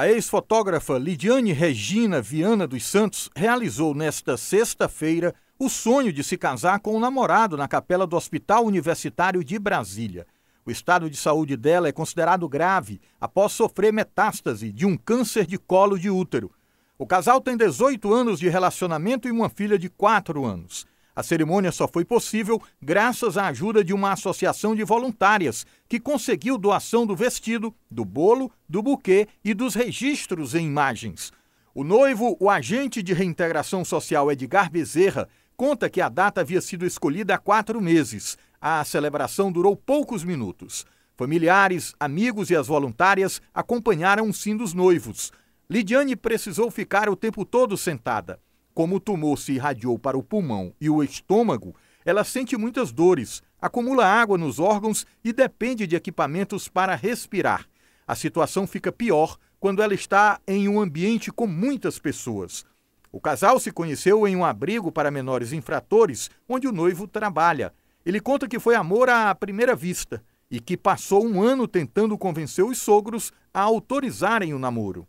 A ex-fotógrafa Lidiane Regina Viana dos Santos realizou nesta sexta-feira o sonho de se casar com o um namorado na capela do Hospital Universitário de Brasília. O estado de saúde dela é considerado grave após sofrer metástase de um câncer de colo de útero. O casal tem 18 anos de relacionamento e uma filha de 4 anos. A cerimônia só foi possível graças à ajuda de uma associação de voluntárias que conseguiu doação do vestido, do bolo, do buquê e dos registros em imagens. O noivo, o agente de reintegração social Edgar Bezerra, conta que a data havia sido escolhida há quatro meses. A celebração durou poucos minutos. Familiares, amigos e as voluntárias acompanharam sim dos noivos. Lidiane precisou ficar o tempo todo sentada. Como o tumor se irradiou para o pulmão e o estômago, ela sente muitas dores, acumula água nos órgãos e depende de equipamentos para respirar. A situação fica pior quando ela está em um ambiente com muitas pessoas. O casal se conheceu em um abrigo para menores infratores, onde o noivo trabalha. Ele conta que foi amor à primeira vista e que passou um ano tentando convencer os sogros a autorizarem o namoro.